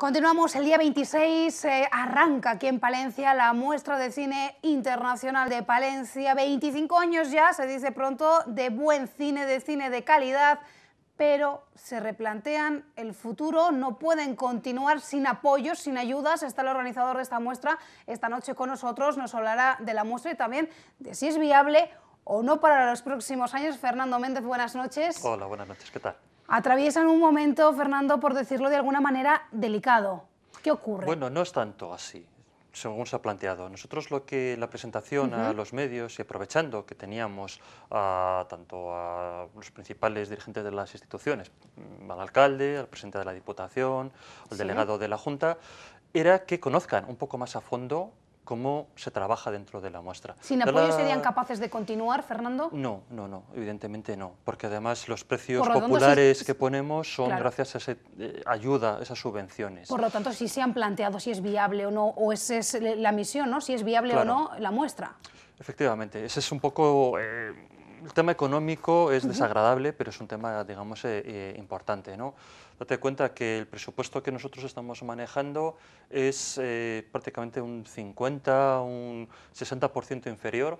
Continuamos el día 26, eh, arranca aquí en Palencia la muestra de cine internacional de Palencia. 25 años ya, se dice pronto, de buen cine, de cine de calidad, pero se replantean el futuro, no pueden continuar sin apoyos, sin ayudas. Está el organizador de esta muestra esta noche con nosotros, nos hablará de la muestra y también de si es viable o no para los próximos años. Fernando Méndez, buenas noches. Hola, buenas noches, ¿qué tal? atraviesan un momento, Fernando, por decirlo de alguna manera, delicado. ¿Qué ocurre? Bueno, no es tanto así, según se ha planteado. Nosotros lo que la presentación a los medios y aprovechando que teníamos tanto a los principales dirigentes de las instituciones, al alcalde, al presidente de la Diputación, al delegado de la Junta, era que conozcan un poco más a fondo cómo se trabaja dentro de la muestra. ¿Sin apoyo serían capaces de continuar, Fernando? No, no, no, evidentemente no, porque además los precios populares que ponemos son gracias a esa eh, ayuda, esas subvenciones. Por lo tanto, si se han planteado si es viable o no, o esa es la misión, ¿no? Si es viable o no la muestra. Efectivamente, ese es un poco... Eh, el tema económico es desagradable, pero es un tema, digamos, eh, eh, importante. ¿no? Date cuenta que el presupuesto que nosotros estamos manejando es eh, prácticamente un 50, un 60% inferior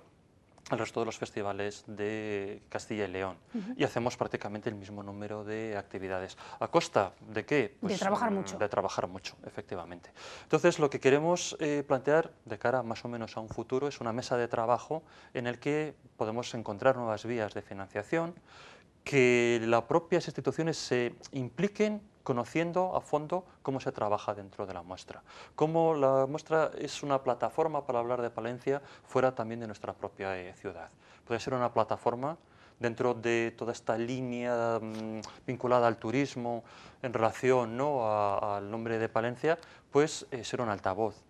al resto de los festivales de Castilla y León y hacemos prácticamente el mismo número de actividades. ¿A costa de qué? de pues, trabajar mm, mucho. De trabajar mucho, efectivamente. Entonces, lo que queremos eh, plantear de cara más o menos a un futuro es una mesa de trabajo en el que podemos encontrar nuevas vías de financiación, que las propias instituciones se impliquen conociendo a fondo cómo se trabaja dentro de la muestra, cómo la muestra es una plataforma para hablar de Palencia fuera también de nuestra propia eh, ciudad. Puede ser una plataforma dentro de toda esta línea mm, vinculada al turismo en relación ¿no? al nombre de Palencia, pues eh, ser un altavoz,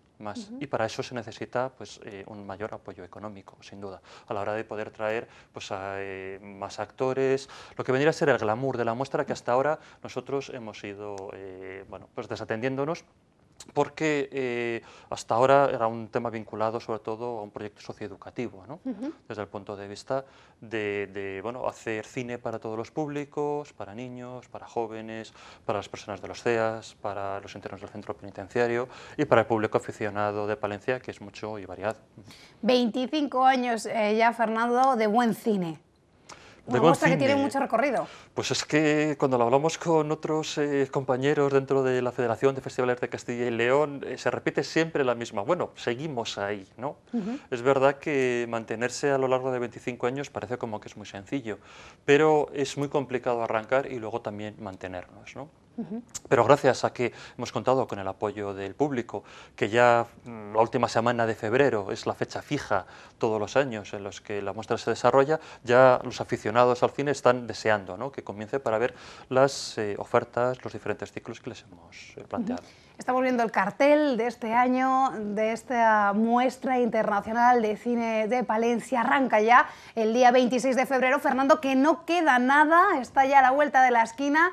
y para eso se necesita pues, eh, un mayor apoyo económico, sin duda, a la hora de poder traer pues, a, eh, más actores, lo que vendría a ser el glamour de la muestra que hasta ahora nosotros hemos ido eh, bueno, pues, desatendiéndonos porque eh, hasta ahora era un tema vinculado sobre todo a un proyecto socioeducativo, ¿no? desde el punto de vista de, hacer cine para todos los públicos, para niños, para jóvenes, para las personas de los CEAS, para los internos del centro penitenciario y para el público aficionado de Palencia, que es mucho y variado. 25 años eh, ya, Fernando, de buen cine. Una muestra que tiene mucho recorrido. Pues es que cuando lo hablamos con otros eh, compañeros dentro de la Federación de Festivales de Castilla y León, eh, se repite siempre la misma. Bueno, seguimos ahí, ¿no? Es verdad que mantenerse a lo largo de 25 años parece como que es muy sencillo, pero es muy complicado arrancar y luego también mantenernos, ¿no? Pero gracias a que hemos contado con el apoyo del público, que ya mm, la última semana de febrero es la fecha fija todos los años en los que la muestra se desarrolla, ya los aficionados al cine están deseando que comience para ver las eh, ofertas, los diferentes ciclos que les hemos eh, planteado. Estamos viendo el cartel de este año, de esta muestra internacional de cine de Palencia. Arranca ya el día 26 de febrero. Fernando, que no queda nada, está ya a la vuelta de la esquina.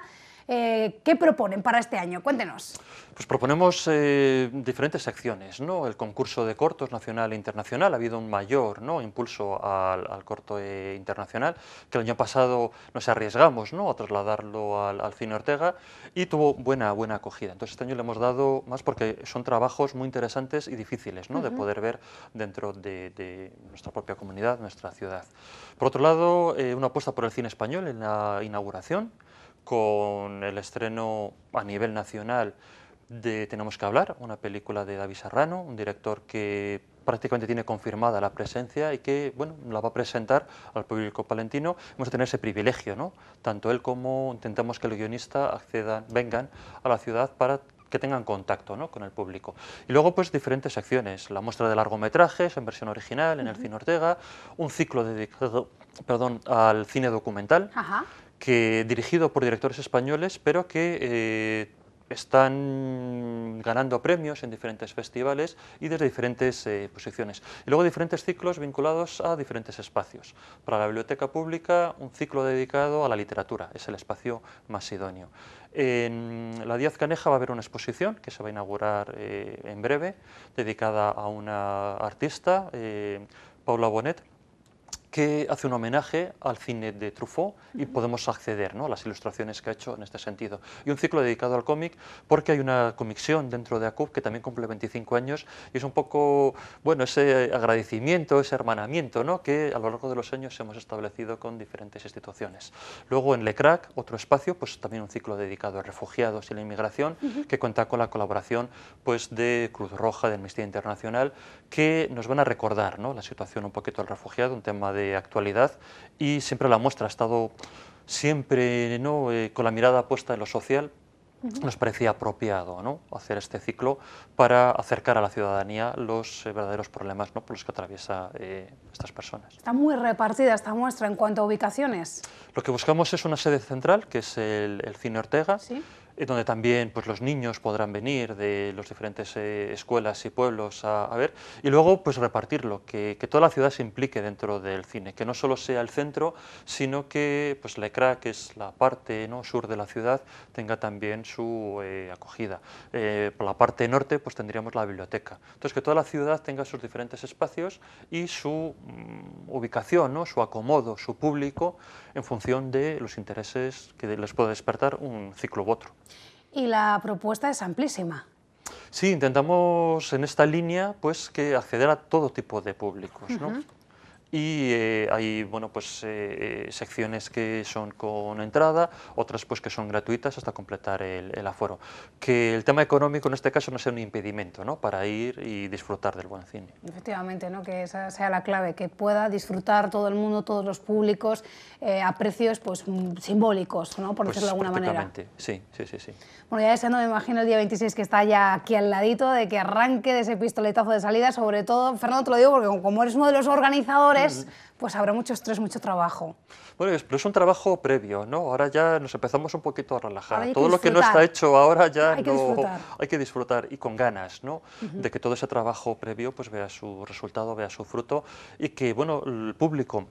Eh, ¿Qué proponen para este año? Cuéntenos. Pues proponemos eh, diferentes acciones, ¿no? El concurso de cortos nacional e internacional, ha habido un mayor impulso al, corto eh, internacional, que el año pasado nos arriesgamos a trasladarlo al, cine Ortega y tuvo buena, buena acogida. Entonces este año le hemos dado más porque son trabajos muy interesantes y difíciles de poder ver dentro de, nuestra propia comunidad, nuestra ciudad. Por otro lado, una apuesta por el cine español en la inauguración, con el estreno a nivel nacional de Tenemos que hablar, una película de David Serrano, un director que prácticamente tiene confirmada la presencia y que bueno, la va a presentar al público palentino. Vamos a tener ese privilegio, ¿no? tanto él como intentamos que el guionista accedan, vengan a la ciudad para que tengan contacto ¿no? con el público. Y luego, pues, diferentes acciones, La muestra de largometrajes en versión original, en el cine Ortega, un ciclo dedicado perdón, al cine documental, que, dirigido por directores españoles, pero que eh, están ganando premios en diferentes festivales y desde diferentes eh, posiciones. Y luego diferentes ciclos vinculados a diferentes espacios. Para la biblioteca pública, un ciclo dedicado a la literatura, es el espacio más idóneo. En la Díaz Caneja va a haber una exposición que se va a inaugurar eh, en breve, dedicada a una artista, Paula Bonet, que hace un homenaje al cine de Truffaut y podemos acceder ¿no? a las ilustraciones que ha hecho en este sentido. Y un ciclo dedicado al cómic porque hay una comisión dentro de ACUB que también cumple 25 años y es un poco bueno, ese agradecimiento, ese hermanamiento ¿no? que a lo largo de los años hemos establecido con diferentes instituciones. Luego en LECRAC, otro espacio, pues también un ciclo dedicado a refugiados y la inmigración que cuenta con la colaboración pues, de Cruz Roja, de Amnistía Internacional, que nos van a recordar ¿no? la situación un poquito del refugiado, un tema de actualidad y siempre la muestra ha estado siempre eh, con la mirada puesta en lo social, nos parecía apropiado ¿no? hacer este ciclo para acercar a la ciudadanía los eh, verdaderos problemas ¿no? por los que atraviesa eh, estas personas. Está muy repartida esta muestra en cuanto a ubicaciones. Lo que buscamos es una sede central, que es el, el Cine Ortega, ¿Sí? donde también pues, los niños podrán venir de las diferentes eh, escuelas y pueblos a, ver, y luego pues repartirlo, que, toda la ciudad se implique dentro del cine, que no solo sea el centro, sino que pues, la ECRA, que es la parte sur de la ciudad, tenga también su eh, acogida. Eh, por la parte norte pues tendríamos la biblioteca. Entonces que toda la ciudad tenga sus diferentes espacios y su mm, ubicación, ¿no? su acomodo, su público, en función de los intereses que les pueda despertar un ciclo u otro y la propuesta es amplísima. Sí, intentamos en esta línea pues que acceder a todo tipo de públicos, y eh, hay bueno, pues, eh, eh, secciones que son con entrada, otras pues, que son gratuitas hasta completar el, aforo. Que el tema económico en este caso no sea un impedimento ¿no? para ir y disfrutar del buen cine. Efectivamente, ¿no? que esa sea la clave, que pueda disfrutar todo el mundo, todos los públicos, a precios pues, mm, simbólicos, ¿no? por pues, decirlo de alguna manera. Sí, sí, sí, sí. Bueno, ya no me imagino, el día 26 que está ya aquí al ladito, de que arranque de ese pistoletazo de salida, sobre todo, Fernando, te lo digo porque como eres uno de los organizadores, pues habrá mucho estrés, mucho trabajo. Bueno, pero es un trabajo previo, ¿no? Ahora ya nos empezamos un poquito a relajar. Todo lo que no está hecho ahora ya hay no... Que disfrutar. Hay que disfrutar y con ganas, ¿no? De que todo ese trabajo previo pues vea su resultado, vea su fruto y que, bueno, el público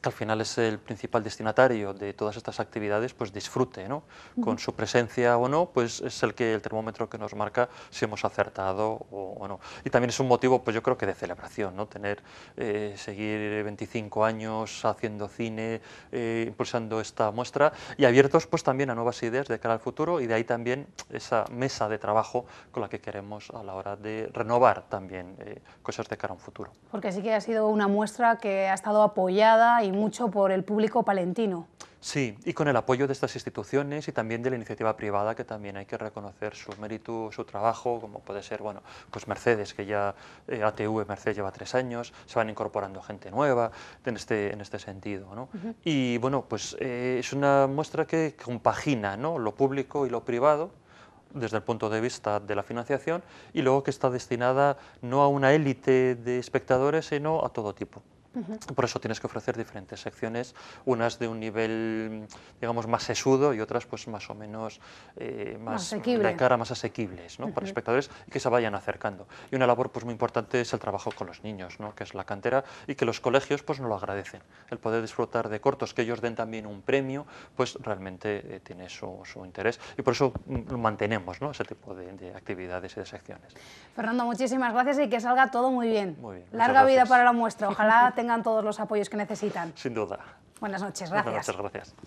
que al final es el principal destinatario de todas estas actividades, pues disfrute, ¿no? Con su presencia o no, pues es el que el termómetro que nos marca si hemos acertado o, no. Y también es un motivo, pues yo creo que de celebración, ¿no? Tener, eh, seguir 25 eh, años haciendo cine, eh, impulsando esta muestra y abiertos pues también a nuevas ideas de cara al futuro y de ahí también esa mesa de trabajo con la que queremos a la hora de renovar también cosas de cara a un futuro. Porque sí que ha sido una muestra que ha estado apoyada y mucho por el público palentino. Sí, y con el apoyo de estas instituciones y también de la iniciativa privada, que también hay que reconocer su mérito, su trabajo, como puede ser, bueno, pues Mercedes, que ya eh, ATV Mercedes lleva tres años, se van incorporando gente nueva en este, este sentido, Y bueno, pues eh, es una muestra que compagina, ¿no? Lo público y lo privado, desde el punto de vista de la financiación y luego que está destinada no a una élite de espectadores, sino a todo tipo. Por eso tienes que ofrecer diferentes secciones, unas de un nivel, digamos, más sesudo y otras pues más o menos, eh, más, de cara, más asequibles ¿no? para espectadores y que se vayan acercando. Y una labor pues muy importante es el trabajo con los niños, ¿no? que es la cantera y que los colegios pues no lo agradecen. El poder disfrutar de cortos, que ellos den también un premio, pues realmente eh, tiene su, su, interés y por eso mm, mantenemos ¿no? ese tipo de, actividades y de secciones. Fernando, muchísimas gracias y que salga todo muy bien. Muy bien Larga vida para la muestra, ojalá te tengan todos los apoyos que necesitan. Sin duda. Buenas noches, gracias. Buenas noches, gracias.